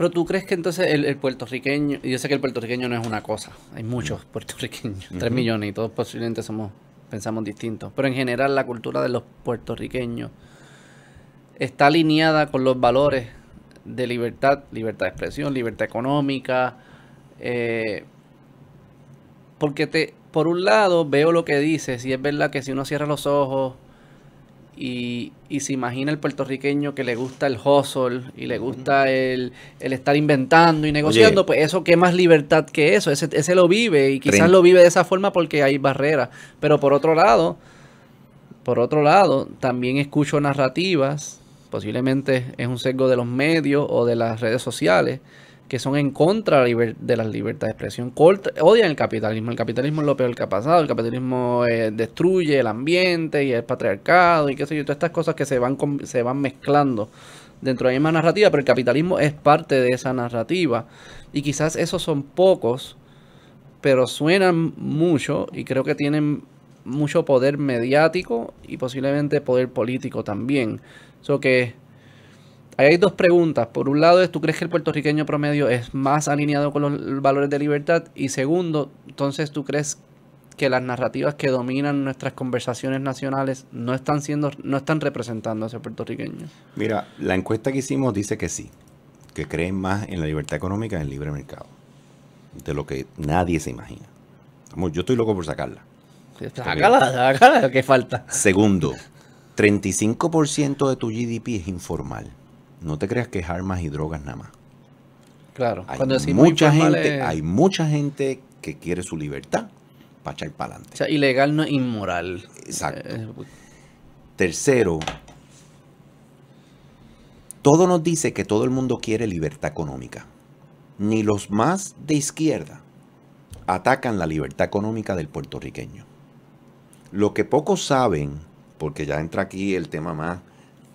Pero tú crees que entonces el, puertorriqueño, y yo sé que el puertorriqueño no es una cosa, hay muchos mm. puertorriqueños, tres millones y todos posiblemente somos, pensamos distintos, pero en general la cultura de los puertorriqueños está alineada con los valores de libertad, libertad de expresión, libertad económica, eh, porque te, por un lado veo lo que dices y es verdad que si uno cierra los ojos y, y, se imagina el puertorriqueño que le gusta el hustle y le gusta el, el estar inventando y negociando, pues eso, ¿qué más libertad que eso? Ese, ese lo vive y quizás lo vive de esa forma porque hay barreras. Pero por otro lado, por otro lado, también escucho narrativas, posiblemente es un sesgo de los medios o de las redes sociales, que son en contra de la libertad de expresión, odian el capitalismo. El capitalismo es lo peor que ha pasado, el capitalismo eh, destruye el ambiente y el patriarcado y qué sé yo, todas estas cosas que se van, se van mezclando dentro de la misma narrativa, pero el capitalismo es parte de esa narrativa. Y quizás esos son pocos, pero suenan mucho y creo que tienen mucho poder mediático y posiblemente poder político también. Eso que hay dos preguntas. Por un lado ¿tú crees que el puertorriqueño promedio es más alineado con los valores de libertad? Y segundo, entonces, ¿tú crees que las narrativas que dominan nuestras conversaciones nacionales no están siendo, no están representando a ese puertorriqueño? Mira, la encuesta que hicimos dice que sí, que creen más en la libertad económica en el libre mercado, de lo que nadie se imagina. Yo estoy loco por sacarla. Sácala, sácala, que falta. Segundo, 35% de tu GDP es informal no te creas que es armas y drogas nada más. Claro, hay cuando mucha gente, hay mucha gente que quiere su libertad para echar para adelante. O sea, ilegal no es inmoral. Exacto. Eh, Tercero, todo nos dice que todo el mundo quiere libertad económica. Ni los más de izquierda atacan la libertad económica del puertorriqueño. Lo que pocos saben, porque ya entra aquí el tema más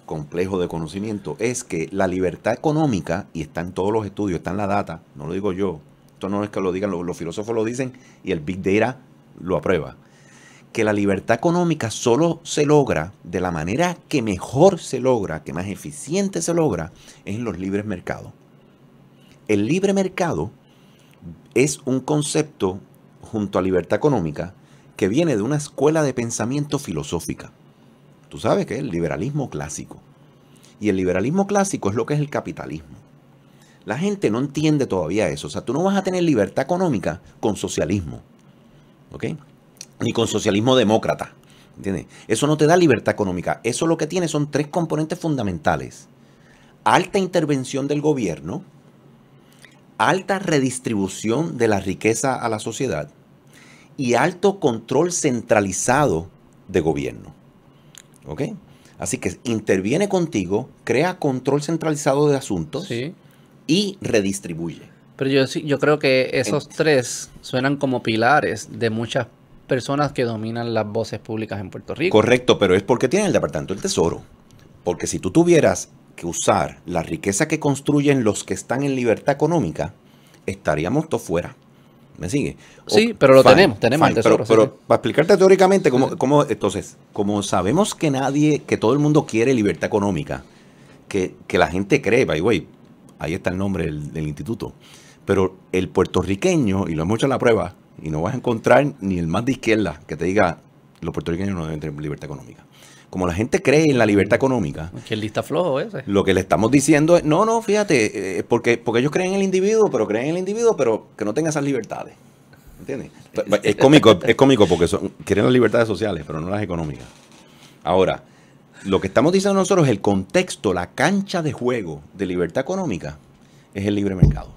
complejo de conocimiento, es que la libertad económica, y está en todos los estudios, está en la data, no lo digo yo, esto no es que lo digan, los, filósofos lo dicen y el Big Data lo aprueba, que la libertad económica solo se logra de la manera que mejor se logra, que más eficiente se logra, es en los libres mercados. El libre mercado es un concepto junto a libertad económica que viene de una escuela de pensamiento filosófica. Tú sabes que es el liberalismo clásico. Y el liberalismo clásico es lo que es el capitalismo. La gente no entiende todavía eso. O sea, tú no vas a tener libertad económica con socialismo. ¿Ok? Ni con socialismo demócrata. ¿Entiendes? Eso no te da libertad económica. Eso lo que tiene son tres componentes fundamentales. Alta intervención del gobierno, alta redistribución de la riqueza a la sociedad y alto control centralizado de gobierno. ¿Ok? Así que interviene contigo, crea control centralizado de asuntos y redistribuye. Pero yo, yo creo que esos tres suenan como pilares de muchas personas que dominan las voces públicas en Puerto Rico. Correcto, pero es porque tienen el Departamento del Tesoro. Porque si tú tuvieras que usar la riqueza que construyen los que están en libertad económica, estaríamos todos fuera. ¿Me sigue? sí, pero lo tenemos, tenemos el Pero, para explicarte teóricamente, entonces, como sabemos que nadie, que todo el mundo quiere libertad económica, que, la gente cree, way, ahí está el nombre del, del, instituto, pero el puertorriqueño, y lo hemos hecho en la prueba, y no vas a encontrar ni el más de izquierda que te diga, los puertorriqueños no deben tener libertad económica como la gente cree en la libertad económica. Que lista flojo ese. Lo que le estamos diciendo es, no, no, fíjate, eh, porque, porque ellos creen en el individuo, pero creen en el individuo, pero que no tenga esas libertades. ¿Entiendes? Pues, pues, es cómico, es cómico porque son, quieren las libertades sociales, pero no las económicas. Ahora, lo que estamos diciendo nosotros es el contexto, la cancha de juego de libertad económica es el libre mercado.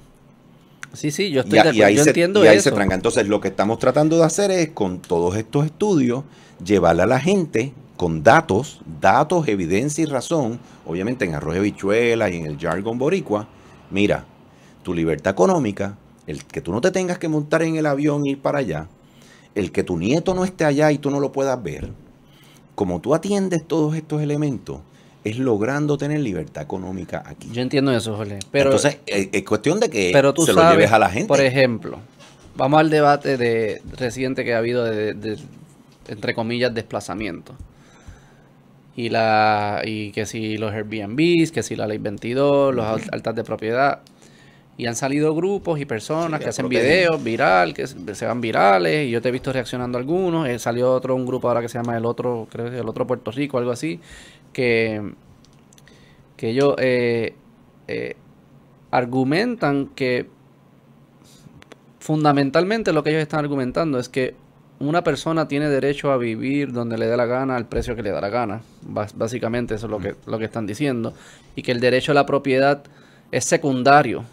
Sí, sí, yo estoy de acuerdo, ahí yo se, entiendo y ahí se Entonces, lo que estamos tratando de hacer es, con todos estos estudios, llevarle a la gente con datos, datos, evidencia y razón, obviamente en arroz de bichuela y en el jargon boricua, mira, tu libertad económica, el que tú no te tengas que montar en el avión e ir para allá, el que tu nieto no esté allá y tú no lo puedas ver, como tú atiendes todos estos elementos, es logrando tener libertad económica aquí. Yo entiendo eso, Jorge. Pero, Entonces, eh, es, cuestión de que tú se lo lleves a la gente. Por ejemplo, vamos al debate de, reciente que ha habido de, de entre comillas, desplazamiento y, la, y que si los Airbnbs, que si la ley 22, los altas de propiedad. Y han salido grupos y personas que hacen videos viral, que se van virales. Y yo te he visto reaccionando algunos. Eh, salió otro, un grupo ahora que se llama el otro, el otro Puerto Rico, algo así, que, que ellos eh, eh, argumentan que fundamentalmente lo que ellos están argumentando es que una persona tiene derecho a vivir donde le dé la gana, al precio que le da la gana. básicamente eso es lo que, lo que están diciendo. Y que el derecho a la propiedad es secundario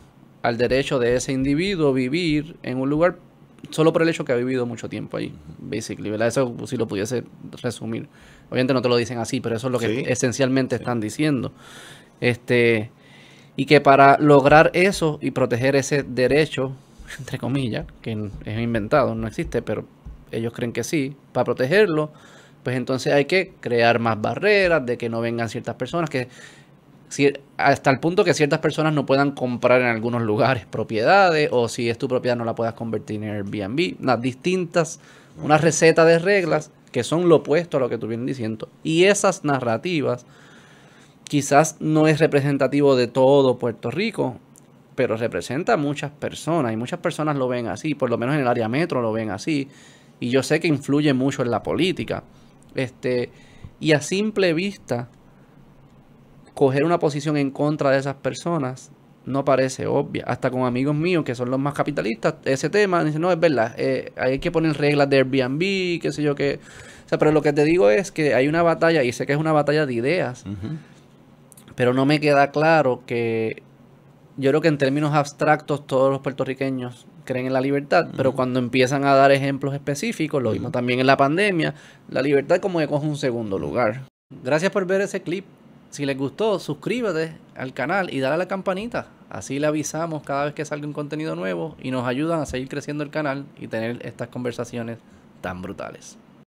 al derecho de ese individuo vivir en un lugar solo por el hecho que ha vivido mucho tiempo ahí, básicamente ¿verdad? Eso si lo pudiese resumir. Obviamente no te lo dicen así, pero eso es lo que esencialmente están diciendo. Este, y que para lograr eso y proteger ese derecho, entre comillas, que es inventado, no existe, pero ellos creen que sí, para protegerlo, pues entonces hay que crear más barreras de que no vengan ciertas personas, que hasta el punto que ciertas personas no puedan comprar en algunos lugares propiedades o si es tu propiedad no la puedas convertir en Airbnb, unas distintas, una receta de reglas que son lo opuesto a lo que tú vienes diciendo. Y esas narrativas quizás no es representativo de todo Puerto Rico, pero representa a muchas personas y muchas personas lo ven así, por lo menos en el área metro lo ven así. Y yo sé que influye mucho en la política. Este, y a simple vista, coger una posición en contra de esas personas no parece obvia. Hasta con amigos míos que son los más capitalistas, ese tema, dicen, no, es verdad, eh, hay que poner reglas de Airbnb, qué sé yo qué. O sea, pero lo que te digo es que hay una batalla, y sé que es una batalla de ideas, pero no me queda claro que yo creo que en términos abstractos todos los puertorriqueños creen en la libertad, pero cuando empiezan a dar ejemplos específicos, lo mismo también en la pandemia, la libertad como que coge un segundo lugar. Gracias por ver ese clip. Si les gustó, suscríbete al canal y dale a la campanita. Así le avisamos cada vez que salga un contenido nuevo y nos ayudan a seguir creciendo el canal y tener estas conversaciones tan brutales.